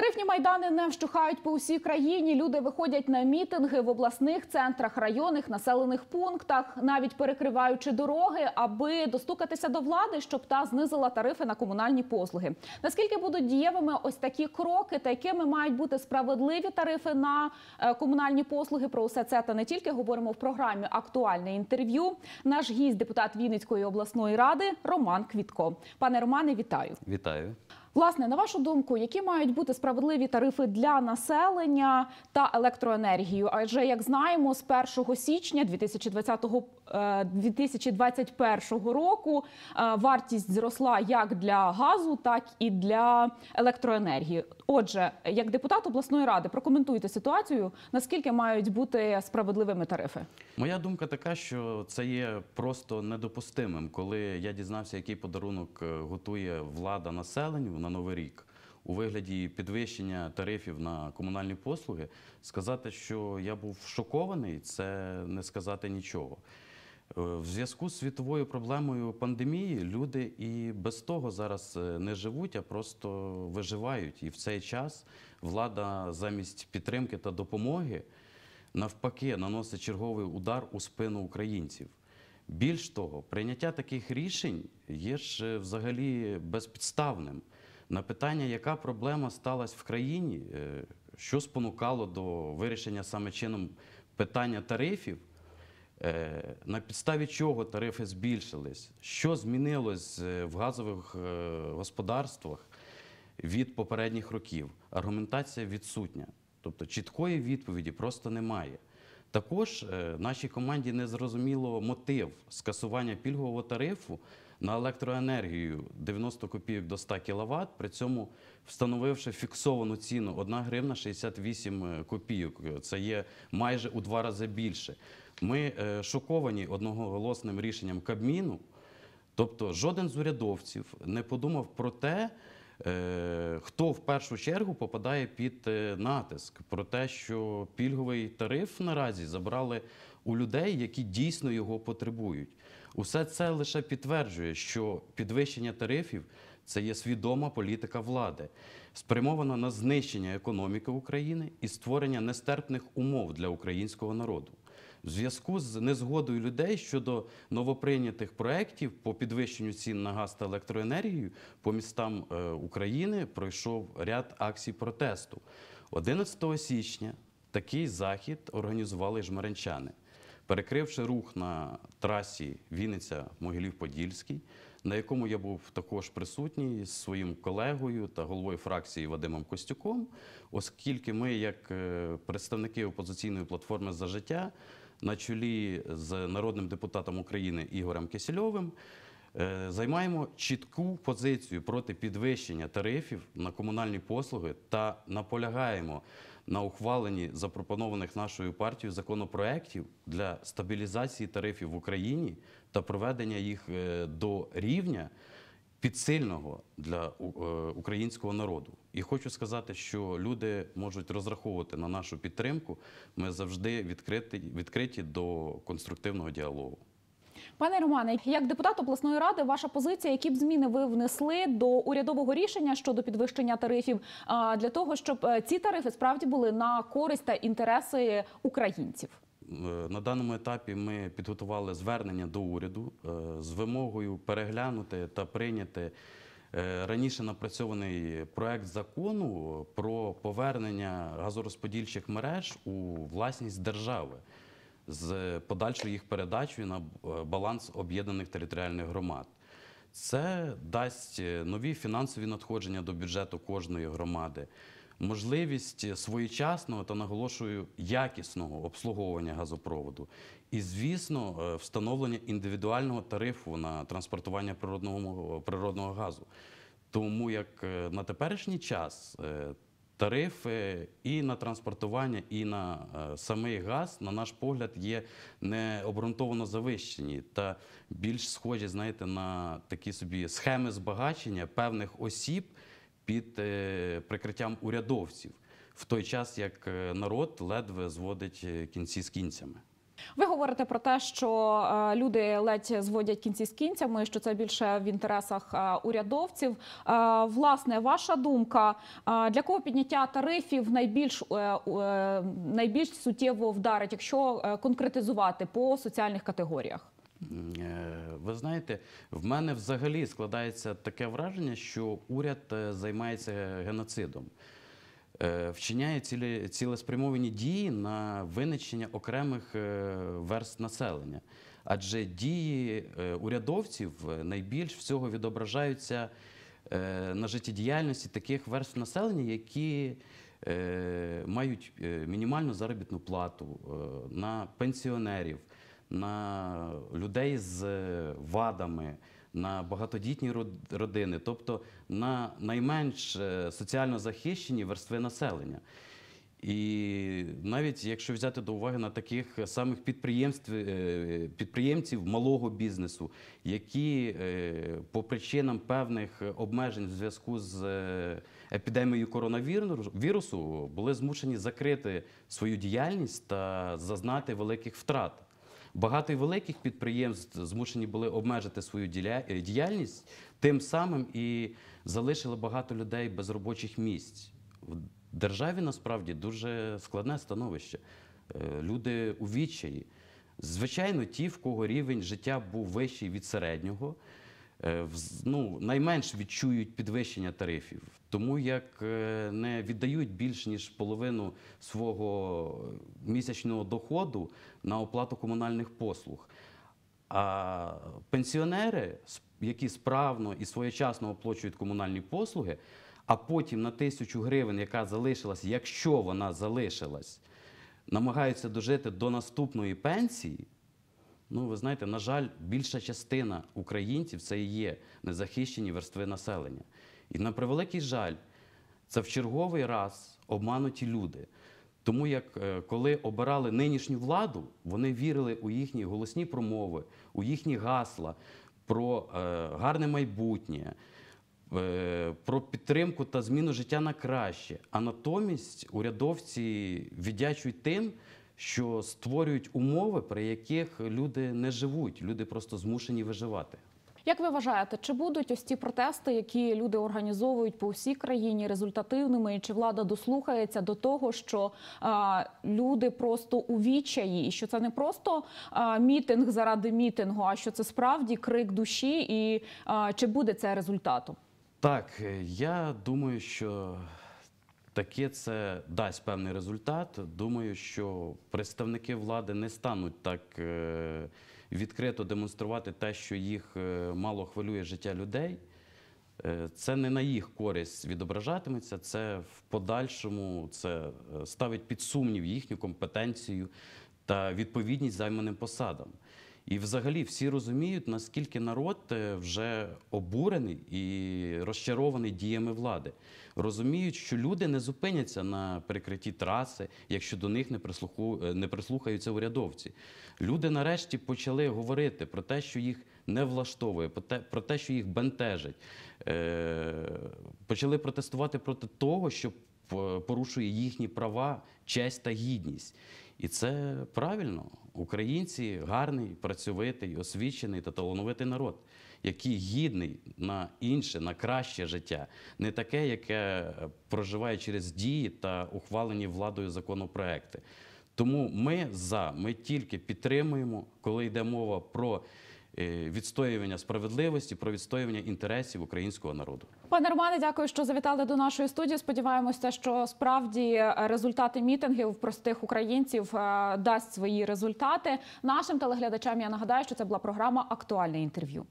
Тарифні майдани не вщухають по усій країні. Люди виходять на мітинги в обласних центрах, районних населених пунктах, навіть перекриваючи дороги, аби достукатися до влади, щоб та знизила тарифи на комунальні послуги. Наскільки будуть дієвими ось такі кроки, та якими мають бути справедливі тарифи на е, комунальні послуги? Про усе це та не тільки говоримо в програмі Актуальне інтерв'ю. Наш гість, депутат Вінницької обласної ради Роман Квітко. Пане Романе, вітаю! Вітаю. Власне, на вашу думку, які мають бути справедливі тарифи для населення та електроенергію? Адже, як знаємо, з 1 січня 2020 2021 е, року е, вартість зросла як для газу, так і для електроенергії. Отже, як депутат обласної ради, прокоментуйте ситуацію, наскільки мають бути справедливими тарифи? Моя думка така, що це є просто недопустимим, коли я дізнався, який подарунок е, готує влада населенню на новий рік у вигляді підвищення тарифів на комунальні послуги. Сказати, що я був шокований, це не сказати нічого. Е, в зв'язку з світовою проблемою пандемії люди і без того зараз е, не живуть, а просто виживають. І в цей час влада замість підтримки та допомоги навпаки наносить черговий удар у спину українців. Більш того, прийняття таких рішень є ж е, взагалі безпідставним. На питання, яка проблема сталася в країні, е, що спонукало до вирішення саме чином питання тарифів, е, на підставі чого тарифи збільшились, що змінилось е, в газових господарствах від попередніх років? Аргументація відсутня, тобто чіткої відповіді просто немає. Також е, нашій команді не зрозуміло мотив скасування пільгового тарифу на електроенергію 90 копійок до 100 кВт, при цьому встановивши фіксовану ціну 1 гривна 68 е, копійок. Це є майже у два рази більше. Ми е, шоковані одноголосним рішенням Кабміну. Тобто жоден з урядовців не подумав про те, Е, хто в першу чергу попадає під е, натиск про те, що пільговий тариф наразі забрали у людей, які дійсно його потребують? Усе це лише підтверджує, що підвищення тарифів це є свідома політика влади, спрямована на знищення економіки України і створення нестерпних умов для українського народу в зв'язку з незгодою людей щодо новоприйнятих проєктів по підвищенню цін на газ та електроенергію по містам е, України пройшов ряд акцій протесту. 11 січня такий захід організували жмаренчани, перекривши рух на трасі Вінниця-Могилів-Подільський. На якому я був також присутній з своїм колегою та головою фракції Вадимом Костюком, оскільки ми, як е, представники опозиційної платформи за життя, на чолі з народним депутатом України Ігорем Кисельовим. Е, займаємо чітку позицію проти підвищення тарифів на комунальні послуги та наполягаємо на ухваленні запропонованих нашою партією законопроєктів для стабілізації тарифів в Україні та проведення їх е, до рівня підсильного для е, українського народу. І хочу сказати, що люди можуть розраховувати на нашу підтримку. Ми завжди відкриті, відкриті до конструктивного діалогу. Пане Романе, як депутат обласної ради, ваша позиція, які б зміни ви внесли до урядового рішення щодо підвищення тарифів, для того, щоб е, ці тарифи справді були на користь та інтереси українців. Е, на даному етапі ми підготували звернення до уряду е, з вимогою переглянути та прийняти е, раніше напрацьований проект закону про повернення газорозподільчих мереж у власність держави з подальшою їх передачею на баланс об'єднаних територіальних громад. Це дасть нові фінансові надходження до бюджету кожної громади можливість своєчасного та наголошую якісного обслуговування газопроводу, і звісно, е, встановлення індивідуального тарифу на транспортування природного природного газу. Тому як е, на теперішній час е, тарифи і на транспортування, і на самий газ, на наш погляд, є необґрунтовано завищені та більш схожі, знаєте, на такі собі схеми збагачення певних осіб під е, прикриттям урядовців, в той час як е, народ ледве зводить е, кінці з кінцями. Ви говорите про те, що люди ледь зводять кінці з кінцями, що це більше в інтересах урядовців. Власне, ваша думка для кого підняття тарифів найбільш найбільш суттєво вдарить, якщо конкретизувати по соціальних категоріях? Ви знаєте, в мене взагалі складається таке враження, що уряд е, займається геноцидом, е, вчиняє цілі, цілеспрямовані дії на винищення окремих е, верст населення. Адже дії урядовців найбільш всього відображаються на життєдіяльності таких верст населення, які мають мінімальну заробітну плату на пенсіонерів на людей з е, вадами, на багатодітні родини, тобто на найменш е, соціально захищені верстви населення. І навіть якщо взяти до уваги на таких самих підприємств, е, підприємців малого бізнесу, які по причинам певних обмежень в зв'язку з епідемією коронавірусу були змушені закрити свою діяльність та зазнати великих втрат. Багато великих підприємств змушені були обмежити свою е, діяльність, тим самим і залишили багато людей без робочих місць. В державі насправді дуже складне становище. Е, люди у відчаї. Звичайно, ті, в кого рівень життя був вищий від середнього. Е, ну, найменш відчують підвищення тарифів, тому як е, не віддають більш ніж половину свого місячного доходу на оплату комунальних послуг. А пенсіонери, які справно і своєчасно оплачують комунальні послуги, а потім на тисячу гривень, яка залишилась, якщо вона залишилась, намагаються дожити до наступної пенсії. Ну, ви знаєте, на жаль, більша частина українців це і є незахищені верстви населення. І на превеликий жаль, це в черговий раз обмануті люди. Тому як е, коли обирали нинішню владу, вони вірили у їхні голосні промови, у їхні гасла про е, гарне майбутнє, е, про підтримку та зміну життя на краще. А натомість урядовці віддячують тим що створюють умови, при яких люди не живуть, люди просто змушені виживати. Як ви вважаєте, чи будуть ось ті протести, які люди організовують по всій країні, результативними? І Чи влада дослухається до того, що а, люди просто у вічаї, і що це не просто а, мітинг заради мітингу, а що це справді крик душі, і а, чи буде це результатом? Так я думаю, що таки це дасть певний результат. Думаю, що представники влади не стануть так е, відкрито демонструвати те, що їх е, мало хвилює життя людей. Е, це не на їх користь відображатиметься, це в подальшому це ставить під сумнів їхню компетенцію та відповідність займаним посадам. І взагалі всі розуміють, наскільки народ е, вже обурений і розчарований діями влади. Розуміють, що люди не зупиняться на перекритті траси, якщо до них не прислуху... Е, не прислухаються урядовці. Люди нарешті почали говорити про те, що їх не влаштовує, про те, що їх бентежить. Е, почали протестувати проти того, що порушує їхні права, честь та гідність. І це правильно. Українці гарний, працьовитий, освічений та талановитий народ, який гідний на інше, на краще життя, не таке, яке е, проживає через дії та ухвалені владою законопроекти. Тому ми за ми тільки підтримуємо, коли йде мова про. Е, відстоювання справедливості, про відстоювання інтересів українського народу. Пане Романе, дякую, що завітали до нашої студії. Сподіваємося, що справді е, результати мітингів простих українців е, дасть свої результати. Нашим телеглядачам я нагадаю, що це була програма Актуальне інтерв'ю.